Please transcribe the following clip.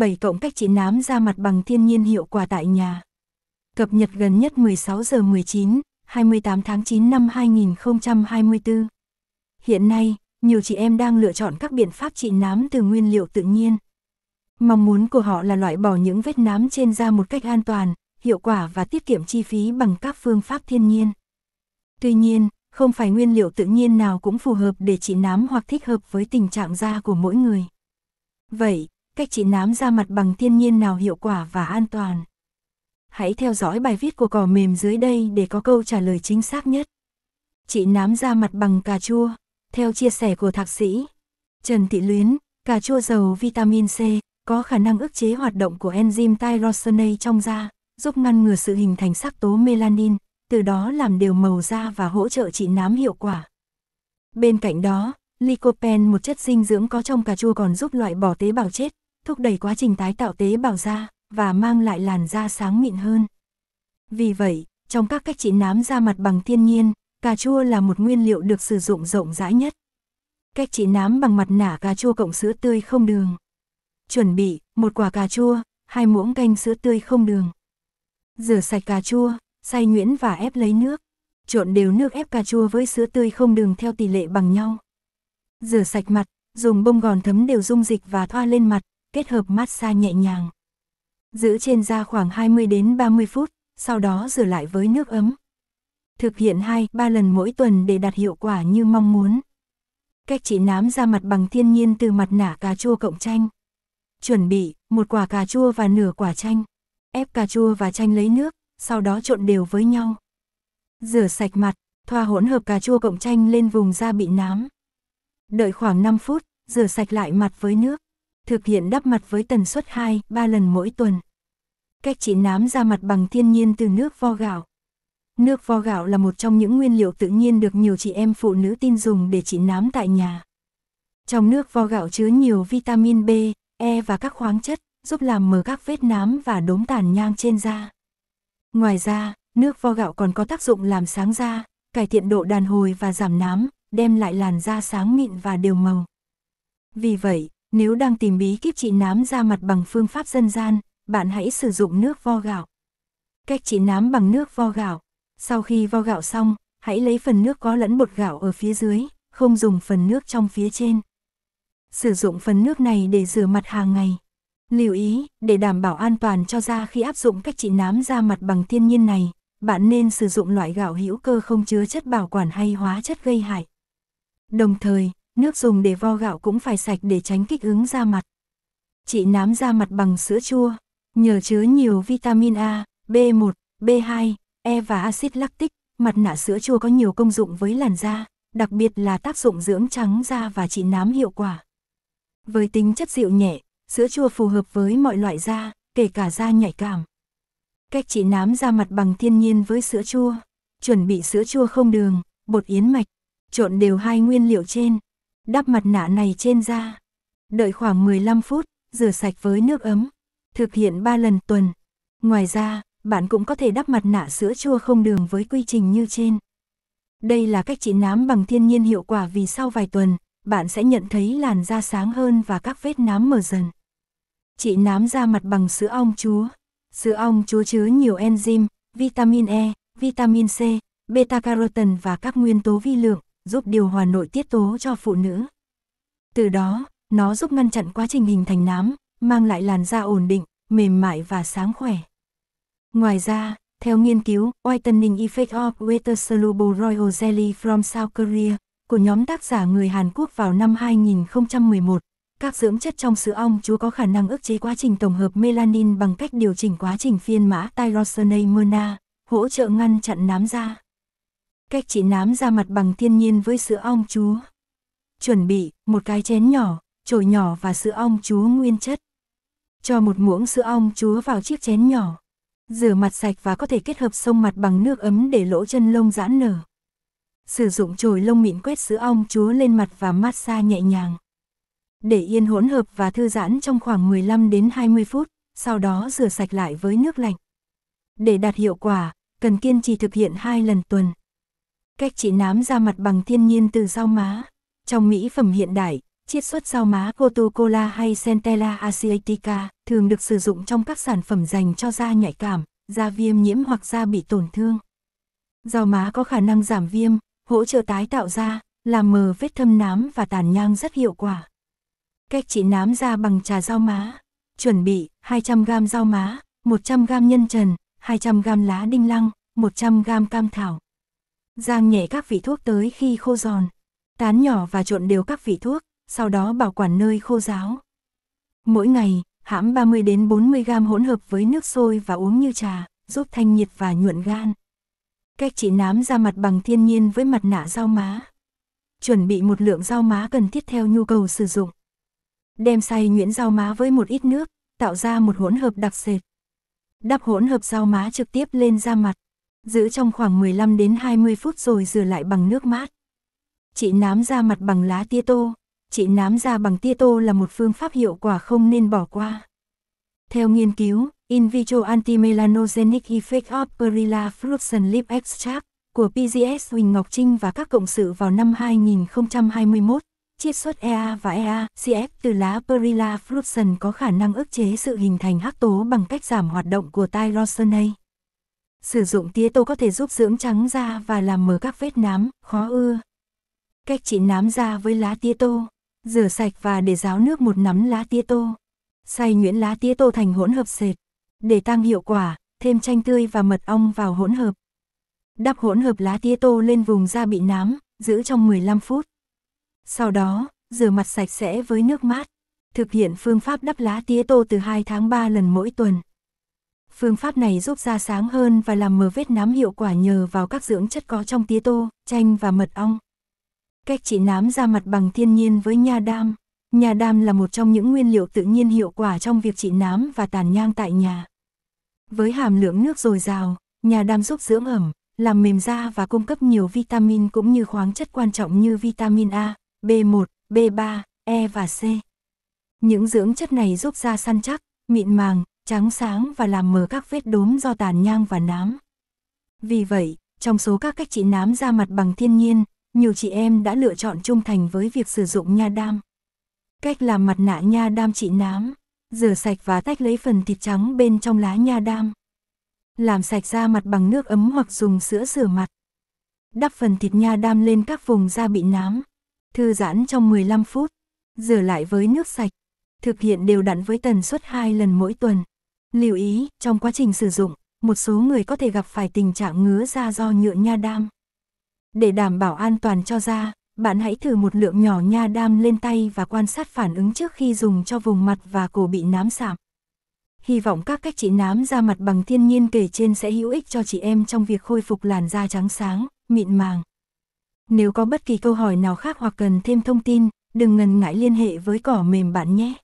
7 cộng cách trị nám da mặt bằng thiên nhiên hiệu quả tại nhà. Cập nhật gần nhất 16 giờ 19, 28 tháng 9 năm 2024. Hiện nay, nhiều chị em đang lựa chọn các biện pháp trị nám từ nguyên liệu tự nhiên. Mong muốn của họ là loại bỏ những vết nám trên da một cách an toàn, hiệu quả và tiết kiệm chi phí bằng các phương pháp thiên nhiên. Tuy nhiên, không phải nguyên liệu tự nhiên nào cũng phù hợp để trị nám hoặc thích hợp với tình trạng da của mỗi người. Vậy, cách trị nám da mặt bằng thiên nhiên nào hiệu quả và an toàn. Hãy theo dõi bài viết của cỏ mềm dưới đây để có câu trả lời chính xác nhất. trị nám da mặt bằng cà chua, theo chia sẻ của thạc sĩ Trần Thị Luyến, cà chua giàu vitamin C có khả năng ức chế hoạt động của enzyme tyrosinase trong da, giúp ngăn ngừa sự hình thành sắc tố melanin, từ đó làm đều màu da và hỗ trợ trị nám hiệu quả. Bên cạnh đó, lycopene một chất dinh dưỡng có trong cà chua còn giúp loại bỏ tế bào chết, thúc đẩy quá trình tái tạo tế bào da và mang lại làn da sáng mịn hơn. Vì vậy, trong các cách trị nám da mặt bằng thiên nhiên, cà chua là một nguyên liệu được sử dụng rộng rãi nhất. Cách trị nám bằng mặt nạ cà chua cộng sữa tươi không đường. Chuẩn bị, một quả cà chua, hai muỗng canh sữa tươi không đường. Rửa sạch cà chua, xay nhuyễn và ép lấy nước. Trộn đều nước ép cà chua với sữa tươi không đường theo tỷ lệ bằng nhau. Rửa sạch mặt, dùng bông gòn thấm đều dung dịch và thoa lên mặt, kết hợp massage nhẹ nhàng. Giữ trên da khoảng 20 đến 30 phút, sau đó rửa lại với nước ấm. Thực hiện 2-3 lần mỗi tuần để đạt hiệu quả như mong muốn. Cách trị nám da mặt bằng thiên nhiên từ mặt nạ cà chua cộng chanh. Chuẩn bị một quả cà chua và nửa quả chanh. Ép cà chua và chanh lấy nước, sau đó trộn đều với nhau. Rửa sạch mặt, thoa hỗn hợp cà chua cộng chanh lên vùng da bị nám. Đợi khoảng 5 phút, rửa sạch lại mặt với nước thực hiện đắp mặt với tần suất 2-3 lần mỗi tuần. Cách trị nám da mặt bằng thiên nhiên từ nước vo gạo. Nước vo gạo là một trong những nguyên liệu tự nhiên được nhiều chị em phụ nữ tin dùng để trị nám tại nhà. Trong nước vo gạo chứa nhiều vitamin B, E và các khoáng chất, giúp làm mờ các vết nám và đốm tàn nhang trên da. Ngoài ra, nước vo gạo còn có tác dụng làm sáng da, cải thiện độ đàn hồi và giảm nám, đem lại làn da sáng mịn và đều màu. Vì vậy, nếu đang tìm bí kíp trị nám da mặt bằng phương pháp dân gian, bạn hãy sử dụng nước vo gạo. Cách trị nám bằng nước vo gạo. Sau khi vo gạo xong, hãy lấy phần nước có lẫn bột gạo ở phía dưới, không dùng phần nước trong phía trên. Sử dụng phần nước này để rửa mặt hàng ngày. Lưu ý, để đảm bảo an toàn cho da khi áp dụng cách trị nám da mặt bằng thiên nhiên này, bạn nên sử dụng loại gạo hữu cơ không chứa chất bảo quản hay hóa chất gây hại. Đồng thời, Nước dùng để vo gạo cũng phải sạch để tránh kích ứng da mặt. Chị nám da mặt bằng sữa chua, nhờ chứa nhiều vitamin A, B1, B2, E và axit lactic, mặt nạ sữa chua có nhiều công dụng với làn da, đặc biệt là tác dụng dưỡng trắng da và trị nám hiệu quả. Với tính chất dịu nhẹ, sữa chua phù hợp với mọi loại da, kể cả da nhạy cảm. Cách trị nám da mặt bằng thiên nhiên với sữa chua. Chuẩn bị sữa chua không đường, bột yến mạch, trộn đều hai nguyên liệu trên, đắp mặt nạ này trên da. Đợi khoảng 15 phút, rửa sạch với nước ấm. Thực hiện 3 lần tuần. Ngoài ra, bạn cũng có thể đắp mặt nạ sữa chua không đường với quy trình như trên. Đây là cách trị nám bằng thiên nhiên hiệu quả vì sau vài tuần, bạn sẽ nhận thấy làn da sáng hơn và các vết nám mờ dần. Trị nám da mặt bằng sữa ong chúa. Sữa ong chúa chứa nhiều enzyme, vitamin E, vitamin C, beta-carotene và các nguyên tố vi lượng giúp điều hòa nội tiết tố cho phụ nữ. Từ đó, nó giúp ngăn chặn quá trình hình thành nám, mang lại làn da ổn định, mềm mại và sáng khỏe. Ngoài ra, theo nghiên cứu Whitening Effect of Water Soluble Royal Jelly from South Korea của nhóm tác giả người Hàn Quốc vào năm 2011, các dưỡng chất trong sữa ong chúa có khả năng ức chế quá trình tổng hợp melanin bằng cách điều chỉnh quá trình phiên mã tyrosinase myrna, hỗ trợ ngăn chặn nám da cách chị nám ra mặt bằng thiên nhiên với sữa ong chúa. Chuẩn bị, một cái chén nhỏ, chổi nhỏ và sữa ong chúa nguyên chất. Cho một muỗng sữa ong chúa vào chiếc chén nhỏ. Rửa mặt sạch và có thể kết hợp sông mặt bằng nước ấm để lỗ chân lông giãn nở. Sử dụng chổi lông mịn quét sữa ong chúa lên mặt và massage nhẹ nhàng. Để yên hỗn hợp và thư giãn trong khoảng 15 đến 20 phút, sau đó rửa sạch lại với nước lạnh. Để đạt hiệu quả, cần kiên trì thực hiện hai lần tuần. Cách chỉ nám da mặt bằng thiên nhiên từ rau má. Trong mỹ phẩm hiện đại, chiết xuất rau má coca hay Centella Asiatica thường được sử dụng trong các sản phẩm dành cho da nhạy cảm, da viêm nhiễm hoặc da bị tổn thương. Rau má có khả năng giảm viêm, hỗ trợ tái tạo da, làm mờ vết thâm nám và tàn nhang rất hiệu quả. Cách trị nám da bằng trà rau má. Chuẩn bị 200g rau má, 100g nhân trần, 200g lá đinh lăng, 100g cam thảo. Giang nhẹ các vị thuốc tới khi khô giòn, tán nhỏ và trộn đều các vị thuốc, sau đó bảo quản nơi khô ráo. Mỗi ngày, hãm 30 đến 40 gram hỗn hợp với nước sôi và uống như trà, giúp thanh nhiệt và nhuận gan. Cách trị nám da mặt bằng thiên nhiên với mặt nạ rau má. Chuẩn bị một lượng rau má cần thiết theo nhu cầu sử dụng. Đem xay nhuyễn rau má với một ít nước, tạo ra một hỗn hợp đặc sệt. Đắp hỗn hợp rau má trực tiếp lên da mặt, giữ trong khoảng 15 đến 20 phút rồi rửa lại bằng nước mát. Chị nám da mặt bằng lá tia tô, chị nám da bằng tia tô là một phương pháp hiệu quả không nên bỏ qua. Theo nghiên cứu, In vitro anti-melanogenic effect of Perilla Fruction Lip Extract của PGS Huỳnh Ngọc Trinh và các cộng sự vào năm 2021, chiết xuất EA và EA CF từ lá Perilla Fruction có khả năng ức chế sự hình thành hắc tố bằng cách giảm hoạt động của tyrosinase sử dụng tía tô có thể giúp dưỡng trắng da và làm mờ các vết nám, khó ưa. Cách trị nám da với lá tía tô, rửa sạch và để ráo nước một nắm lá tía tô. Xay nhuyễn lá tía tô thành hỗn hợp sệt. Để tăng hiệu quả, thêm chanh tươi và mật ong vào hỗn hợp. Đắp hỗn hợp lá tía tô lên vùng da bị nám, giữ trong 15 phút. Sau đó, rửa mặt sạch sẽ với nước mát. Thực hiện phương pháp đắp lá tía tô từ 2 tháng 3 lần mỗi tuần. Phương pháp này giúp da sáng hơn và làm mờ vết nám hiệu quả nhờ vào các dưỡng chất có trong tía tô, chanh và mật ong. Cách trị nám da mặt bằng thiên nhiên với nha đam. Nha đam là một trong những nguyên liệu tự nhiên hiệu quả trong việc trị nám và tàn nhang tại nhà. Với hàm lượng nước dồi dào, nha đam giúp dưỡng ẩm, làm mềm da và cung cấp nhiều vitamin cũng như khoáng chất quan trọng như vitamin A, B1, B3, E và C. Những dưỡng chất này giúp da săn chắc, mịn màng, trắng sáng và làm mờ các vết đốm do tàn nhang và nám. Vì vậy, trong số các cách trị nám da mặt bằng thiên nhiên, nhiều chị em đã lựa chọn trung thành với việc sử dụng nha đam. Cách làm mặt nạ nha đam trị nám, rửa sạch và tách lấy phần thịt trắng bên trong lá nha đam. Làm sạch da mặt bằng nước ấm hoặc dùng sữa rửa mặt. Đắp phần thịt nha đam lên các vùng da bị nám. Thư giãn trong 15 phút, rửa lại với nước sạch. Thực hiện đều đặn với tần suất 2 lần mỗi tuần. Lưu ý, trong quá trình sử dụng, một số người có thể gặp phải tình trạng ngứa da do nhựa nha đam. Để đảm bảo an toàn cho da, bạn hãy thử một lượng nhỏ nha đam lên tay và quan sát phản ứng trước khi dùng cho vùng mặt và cổ bị nám sạm. Hy vọng các cách trị nám da mặt bằng thiên nhiên kể trên sẽ hữu ích cho chị em trong việc khôi phục làn da trắng sáng, mịn màng. Nếu có bất kỳ câu hỏi nào khác hoặc cần thêm thông tin, đừng ngần ngại liên hệ với cỏ mềm bạn nhé.